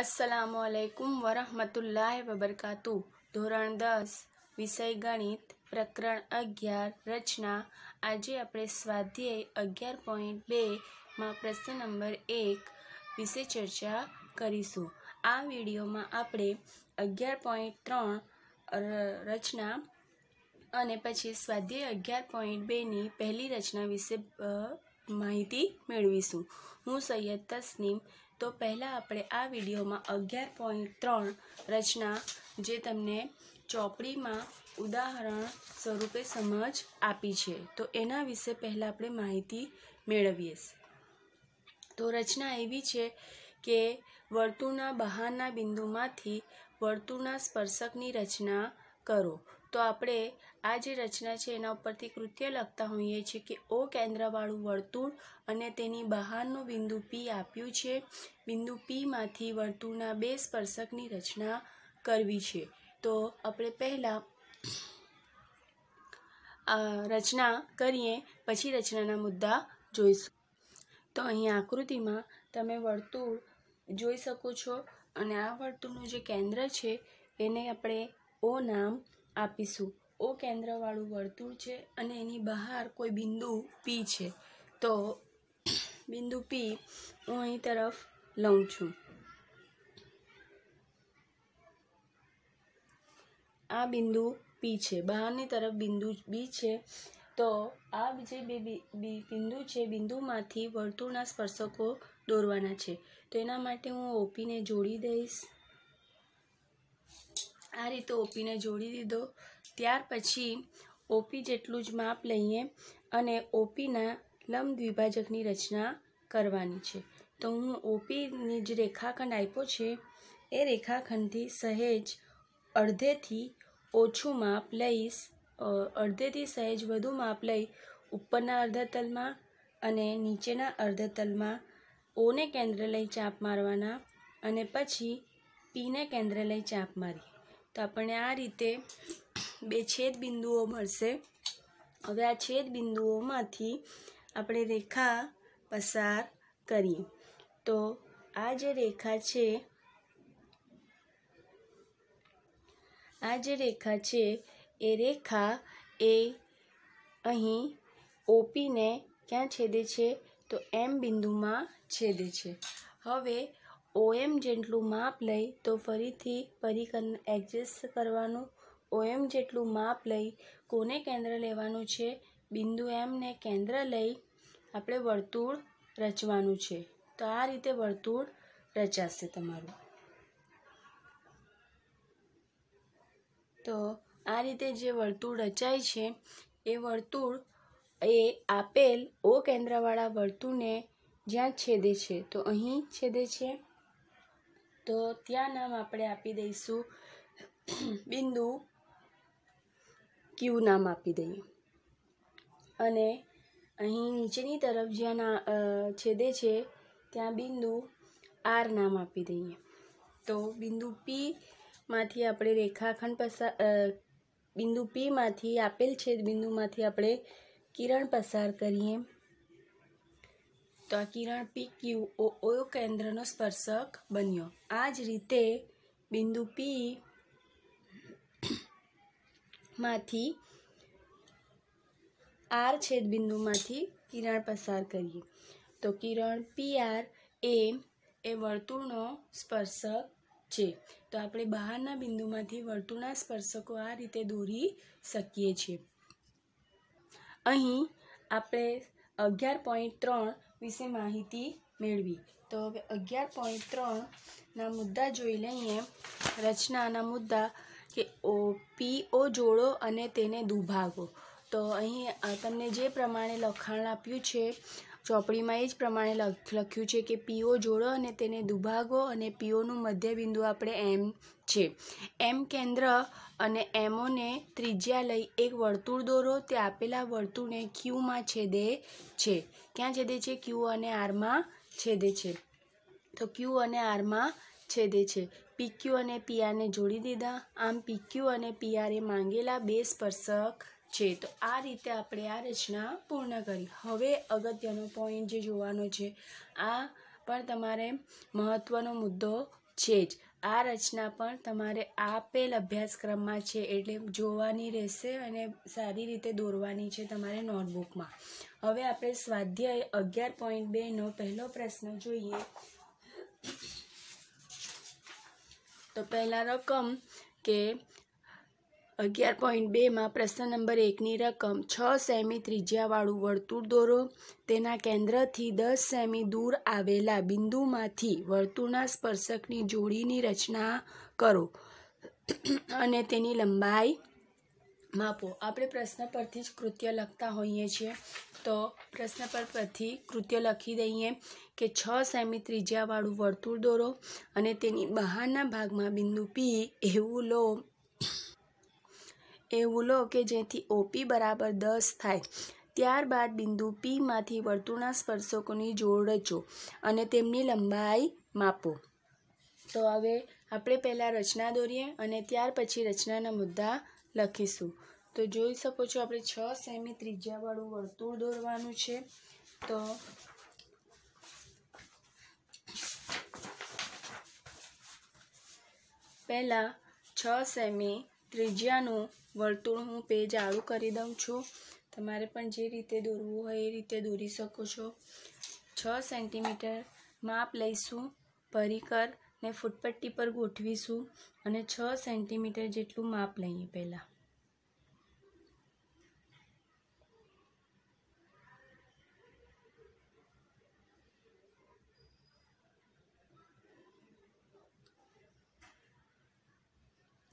અસલામ આલૈકુમ વરહમતુલ્લાહ વબરકાતુ ધોરણ દસ વિષય ગણિત પ્રકરણ અગિયાર રચના આજે આપણે સ્વાધ્યાય અગિયાર પોઈન્ટ બેમાં પ્રશ્ન નંબર એક વિશે ચર્ચા કરીશું આ વિડીયોમાં આપણે અગિયાર પોઈન્ટ ત્રણ રચના અને પછી સ્વાધ્યાય અગિયાર પોઈન્ટ બેની પહેલી રચના વિશે માહિતી મેળવીશું હું સૈયદ તસનીમ તો પહેલાં આપણે આ વિડીયોમાં અગિયાર પોઈન્ટ ત્રણ રચના જે તમને ચોપડીમાં ઉદાહરણ સ્વરૂપે સમજ આપી છે તો એના વિશે પહેલાં આપણે માહિતી મેળવીએ તો રચના એવી છે કે વર્તુળના બહારના બિંદુમાંથી વર્તુળના સ્પર્શકની રચના કરો તો આપણે આ જે રચના છે એના ઉપરથી કૃત્ય લખતા હોઈએ છીએ કે ઓ કેન્દ્રવાળું વર્તુળ અને તેની બહારનું બિંદુ પી આપ્યું છે બિંદુ પીમાંથી વર્તુળના બે સ્પર્શકની રચના કરવી છે તો આપણે પહેલાં રચના કરીએ પછી રચનાના મુદ્દા જોઈશું તો અહીં આકૃતિમાં તમે વર્તુળ જોઈ શકો છો અને આ વર્તુળનું જે કેન્દ્ર છે એને આપણે ઓ નામ આપીશું ઓ કેન્દ્રવાળું વર્તુળ છે અને એની બહાર કોઈ બિંદુ પી છે તો બિંદુ પી હું અહીં તરફ લઉં છું આ બિંદુ પી છે બહારની તરફ બિંદુ બી છે તો આ જે બે બિંદુ છે બિંદુમાંથી વર્તુળના સ્પર્શકો દોરવાના છે તો એના માટે હું ઓપીને જોડી દઈશ આ રીતે ઓપીને જોડી દીધો ત્યાર પછી ઓપી જેટલું જ માપ લઈએ અને ઓપીના લંબ દ્વિભાજકની રચના કરવાની છે તો હું ઓપીની જે રેખાખંડ આપ્યો છે એ રેખાખંડથી સહેજ અડધેથી ઓછું માપ લઈશ અડધેથી સહેજ વધુ માપ લઈ ઉપરના અર્ધતલમાં અને નીચેના અર્ધતલમાં ઓને કેન્દ્ર લઈ ચાપ મારવાના અને પછી પીને કેન્દ્ર લઈ ચાપ મારી તો આપણને આ રીતે બે છેદ બિંદુઓ મળશે હવે આ છેદ બિંદુઓમાંથી આપણે રેખા પસાર કરીએ તો આ જે રેખા છે આ જે રેખા છે એ રેખા એ અહીં ઓપીને ક્યાં છેદે છે તો એમ બિંદુમાં છેદે છે હવે ઓએમ જેટલું માપ લઈ તો ફરીથી પરિકરને એડજસ્ટ કરવાનું ઓએમ જેટલું માપ લઈ કોને કેન્દ્ર લેવાનું છે બિંદુ એમને કેન્દ્ર લઈ આપણે વર્તુળ રચવાનું છે તો આ રીતે વર્તુળ રચાશે તમારું તો આ રીતે જે વર્તુળ રચાય છે એ વર્તુળ એ આપેલ ઓ કેન્દ્રવાળા વર્તુળને જ્યાં છેદે છે તો અહીં છેદે છે તો ત્યાં નામ આપણે આપી દઈશું બિંદુ ક્યુ નામ આપી દઈએ અને અહીં નીચેની તરફ જ્યાં ના છેદે છે ત્યાં બિંદુ આર નામ આપી દઈએ તો બિંદુ પીમાંથી આપણે રેખાખંડ પસાર બિંદુ પીમાંથી આપેલ છેદ બિંદુમાંથી આપણે કિરણ પસાર કરીએ તો આ કિરણ પી ક્યુ ઓ ઓ કેન્દ્રનો સ્પર્શક બન્યો આ જ રીતે બિંદુ પી માંથી આર છેદ બિંદુમાંથી કિરણ પસાર કરીએ તો કિરણ પી આર એ એ વર્તુળનો સ્પર્શક છે તો આપણે બહારના બિંદુમાંથી વર્તુળના સ્પર્શકો આ રીતે દોરી શકીએ છીએ અહીં આપણે અગિયાર પોઈન્ટ ત્રણ વિશે માહિતી મેળવી તો હવે અગિયાર પોઈન્ટ ત્રણના મુદ્દા જોઈ લઈએ રચનાના મુદ્દા કે ઓ પીઓ જોડો અને તેને દુભાગો તો અહીં તમને જે પ્રમાણે લખાણ આપ્યું છે ચોપડીમાં એ જ પ્રમાણે લખ્યું છે કે પીઓ જોડો અને તેને દુભાગો અને પીઓનું મધ્યબિંદુ આપણે એમ છે એમ કેન્દ્ર અને એમઓને ત્રિજ્યા લઈ એક વર્તુળ દોરો તે આપેલા વર્તુળને ક્યુમાં છેદે છે ક્યાં છેદે છે ક્યુ અને આરમાં છેદે છે તો ક્યુ અને આરમાં છેદે છે પીક્યુ અને પીઆરને જોડી દીધા આમ પીક્યુ અને પીઆરએ માંગેલા બે સ્પર્શક છે તો આ રીતે આપણે આ રચના પૂર્ણ કરી હવે અગત્યનો પોઈન્ટ જે જોવાનો છે આ પણ તમારે મહત્ત્વનો મુદ્દો છે જ આ રચના પણ તમારે આપેલ અભ્યાસક્રમમાં છે એટલે જોવાની રહેશે અને સારી રીતે દોરવાની છે તમારે નોટબુકમાં હવે આપણે સ્વાધ્યાય અગિયાર પોઈન્ટ બેનો પહેલો પ્રશ્ન જોઈએ તો પહેલાં રકમ કે અગિયાર પોઈન્ટ બેમાં પ્રશ્ન નંબર એકની રકમ છ સેમી ત્રિજ્યાવાળું વર્તુળ દોરો તેના કેન્દ્રથી દસ સેમી દૂર આવેલા બિંદુમાંથી વર્તુળના સ્પર્શકની જોડીની રચના કરો અને તેની લંબાઈ માપો આપણે પ્રશ્ન પરથી જ કૃત્ય લખતા હોઈએ છીએ તો પ્રશ્ન પર પરથી કૃત્ય લખી દઈએ કે છ સેમી ત્રિજ્યાવાળું વર્તુળ દોરો અને તેની બહારના ભાગમાં બિંદુ પી એવું લો એવું લો કે જેથી ઓપી બરાબર દસ થાય ત્યારબાદ બિંદુ પીમાંથી વર્તુળના સ્પર્શકોની જોડ રચો અને તેમની લંબાઈ માપો તો હવે આપણે પહેલાં રચના દોરીએ અને ત્યાર પછી રચનાના મુદ્દા લખીશું તો જોઈ શકો છો આપણે છ સેમી ત્રિજ્યાવાળું વર્તુળ દોરવાનું છે તો પહેલાં છ સેમી ત્રિજ્યાનું વર્તુળ હું પેજ આડું કરી દઉં છું તમારે પણ જે રીતે દોરવું હોય એ રીતે દોરી શકો છો છ સેન્ટીમીટર માપ લઈશું પરિકર ને ફૂટપટ્ટી પર ગોઠવીશું અને છ સેન્ટીમીટર જેટલું માપ લઈએ પહેલાં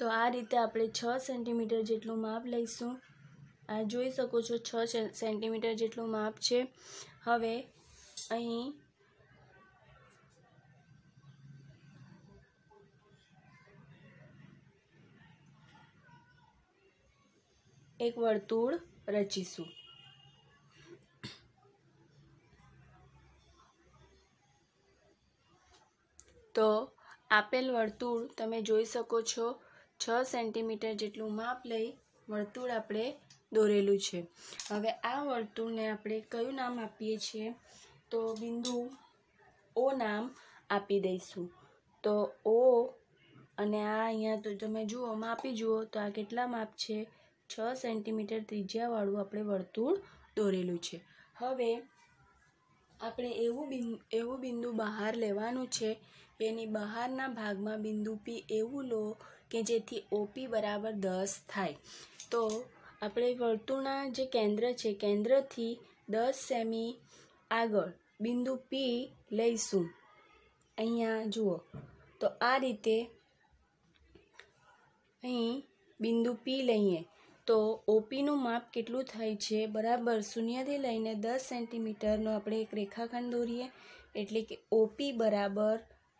તો આ રીતે આપણે છ સેન્ટીમીટર જેટલું માપ લઈશું આ જોઈ શકો છો છ સેન્ટીમીટર જેટલું માપ છે હવે અહીં એક વર્તુળ રચીશું તો આપેલ વર્તુળ તમે જોઈ શકો છો છ સેન્ટીમીટર જેટલું માપ લઈ વર્તુળ આપણે દોરેલું છે હવે આ વર્તુળને આપણે કયું નામ આપીએ છીએ તો બિંદુ ઓ નામ આપી દઈશું તો ઓ અને આ અહીંયા તો તમે જુઓ માપી જુઓ તો આ કેટલા માપ છે છ સેન્ટીમીટર ત્રિજ્યાવાળું આપણે વર્તુળ દોરેલું છે હવે આપણે એવું બિં એવું બિંદુ બહાર લેવાનું છે એની બહારના ભાગમાં બિંદુ પી એવું લો કે જેથી ઓપી બરાબર દસ થાય તો આપણે વર્તુળના જે કેન્દ્ર છે કેન્દ્રથી દસ સેમી આગળ બિંદુ પી લઈશું અહીંયા જુઓ તો આ રીતે અહીં બિંદુ પી લઈએ તો ઓપીનું માપ કેટલું થાય છે બરાબર શૂન્યથી લઈને દસ સેન્ટીમીટરનો આપણે એક રેખાખંડ દોરીએ એટલે કે ઓપી બરાબર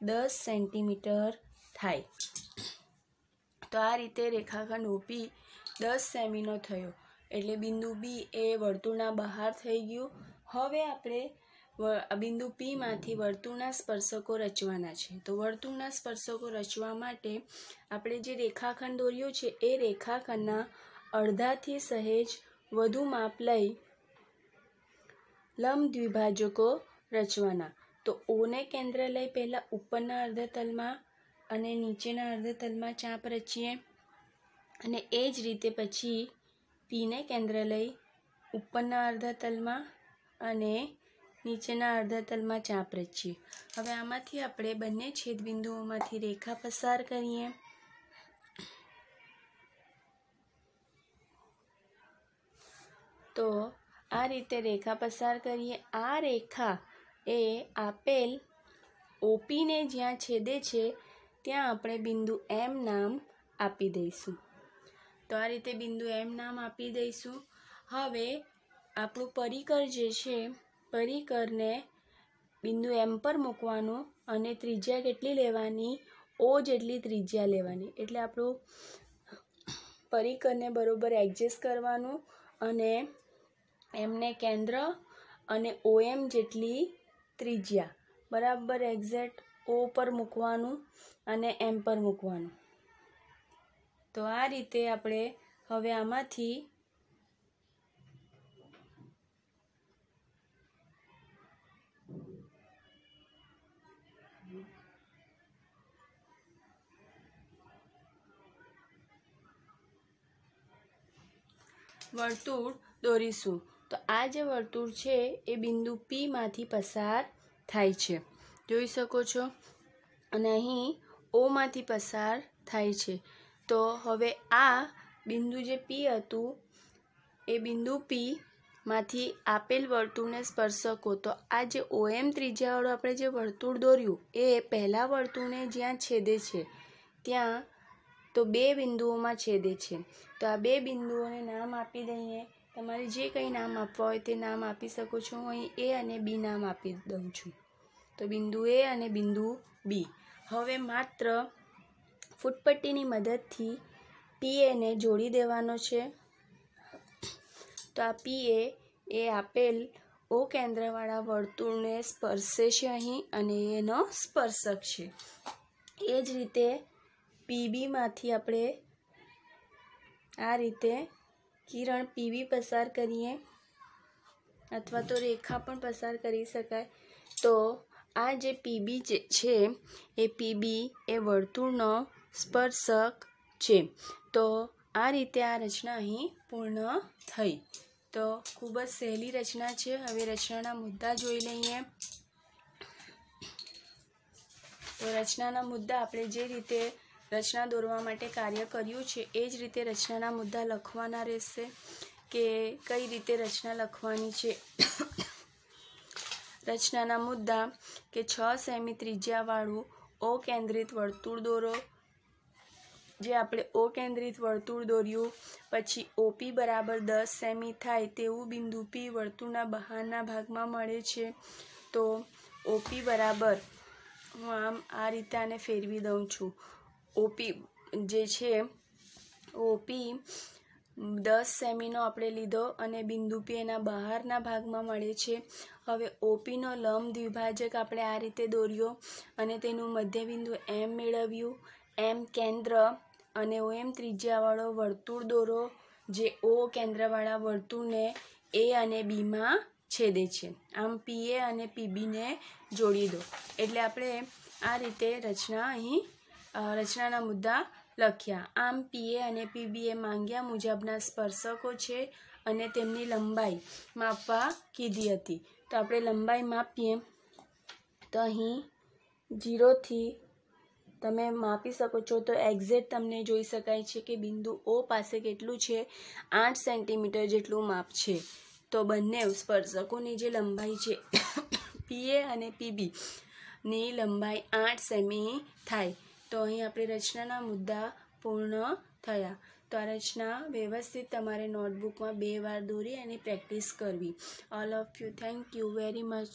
દસ સેન્ટીમીટર થાય તો આ રીતે રેખાખંડ ઓપી દસ સેમીનો થયો એટલે બિંદુ બી એ વર્તુળના બહાર થઈ ગયું હવે આપણે બિંદુ પીમાંથી વર્તુળના સ્પર્શકો રચવાના છે તો વર્તુળના સ્પર્શકો રચવા માટે આપણે જે રેખાખંડ દોર્યો છે એ રેખાખંડના અડધાથી સહેજ વધુ માપ લઈ લંબ દ્વિભાજકો રચવાના તો ઓને કેન્દ્ર લઈ પહેલાં ઉપરના અર્ધતલમાં અને નીચેના અર્ધ તલમાં ચાંપ રચીએ અને એ જ રીતે પછી પીને કેન્દ્ર લઈ ઉપરના અર્ધ તલમાં અને નીચેના અર્ધ તલમાં ચાપ રચીએ હવે આમાંથી આપણે બંને છેદબિંદુઓમાંથી રેખા પસાર કરીએ તો આ રીતે રેખા પસાર કરીએ આ રેખા એ આપેલ ઓપીને જ્યાં છેદે છે ત્યાં આપણે બિંદુ એમ નામ આપી દઈશું તો આ રીતે બિંદુ એમ નામ આપી દઈશું હવે આપણું પરિકર જે છે પરિકરને બિંદુ એમ પર મૂકવાનું અને ત્રિજ્યા કેટલી લેવાની ઓ જેટલી ત્રિજ્યા લેવાની એટલે આપણું પરિકરને બરાબર એડજસ્ટ કરવાનું અને એમને કેન્દ્ર અને ઓએમ જેટલી ત્રિજ્યા બરાબર એક્ઝેક્ટ ઓ પર મૂકવાનું અને એમ પર મૂકવાનું તો આ રીતે આપણે હવે આમાંથી વર્તુળ દોરીશું તો આ જે વર્તુળ છે એ બિંદુ પીમાંથી પસાર થાય છે જોઈ શકો છો અને અહીં ઓમાંથી પસાર થાય છે તો હવે આ બિંદુ જે પી હતું એ બિંદુ પી માંથી આપેલ વર્તુળને સ્પર્શકો તો આ જે ઓએમ ત્રિજ્યાવાળું આપણે જે વર્તુળ દોર્યું એ પહેલાં વર્તુળને જ્યાં છેદે છે ત્યાં તો બે બિંદુઓમાં છેદે છે તો આ બે બિંદુઓને નામ આપી દઈએ તમારે જે કંઈ નામ આપવા હોય તે નામ આપી શકો છો હું અહીં એ અને બી નામ આપી દઉં છું તો બિંદુ એ અને બિંદુ બી હવે માત્ર ફૂટપટ્ટીની મદદથી પી એને જોડી દેવાનો છે તો આ પી એ એ આપેલ ઓ કેન્દ્રવાળા વર્તુળને સ્પર્શે છે અહીં અને એનો સ્પર્શક છે એ જ રીતે પીબીમાંથી આપણે આ રીતે કિરણ પીવી પસાર કરીએ અથવા તો રેખા પણ પસાર કરી શકાય તો આ જે પીબી જે છે એ પીબી એ વર્તુળનો સ્પર્શક છે તો આ રીતે આ રચના અહીં પૂર્ણ થઈ તો ખૂબ જ સહેલી રચના છે હવે રચનાના મુદ્દા જોઈ લઈએ તો રચનાના મુદ્દા આપણે જે રીતે રચના દોરવા માટે કાર્ય કર્યું છે એ જ રીતે રચનાના મુદ્દા લખવાના રહેશે કે કઈ રીતે રચના લખવાની છે રચનાના મુદ્દા કે છ સેમી ત્રિજ્યાવાળું ઓ કેન્દ્રિત વર્તુળ દોરો જે આપણે ઓ કેન્દ્રિત વર્તુળ દોર્યું પછી ઓપી બરાબર દસ સેમી થાય તેવું બિંદુ પી વર્તુળના બહારના ભાગમાં મળે છે તો ઓપી બરાબર હું આમ આ રીતે આને ફેરવી દઉં છું ઓપી જે છે ઓપી દસ સેમીનો આપણે લીધો અને બિંદુ પી એના બહારના ભાગમાં મળે છે હવે ઓપીનો લંબ દ્વિભાજક આપણે આ રીતે દોર્યો અને તેનું મધ્યબિંદુ એમ મેળવ્યું એમ કેન્દ્ર અને ઓએમ ત્રિજ્યાવાળો વર્તુળ દોરો જે ઓ કેન્દ્રવાળા વર્તુળને એ અને બીમાં છેદે છે આમ પી એ અને પીબીને જોડી દો એટલે આપણે આ રીતે રચના અહીં રચનાના મુદ્દા લખ્યા આમ પીએ અને પીબીએ માંગ્યા મુજબના સ્પર્શકો છે અને તેમની લંબાઈ માપવા કીધી હતી તો આપણે લંબાઈ માપીએ તો અહીં જીરોથી તમે માપી શકો છો તો એક્ઝેક્ટ તમને જોઈ શકાય છે કે બિંદુ ઓ પાસે કેટલું છે આઠ સેન્ટીમીટર જેટલું માપ છે તો બંને સ્પર્શકોની જે લંબાઈ છે પીએ અને પીબીની લંબાઈ આઠ સેમી થાય તો અહીં આપણી રચનાના મુદ્દા પૂર્ણ થયા તો આ રચના વ્યવસ્થિત તમારે નોટબુકમાં બે વાર દોરી અને પ્રેક્ટિસ કરવી all of you thank you very much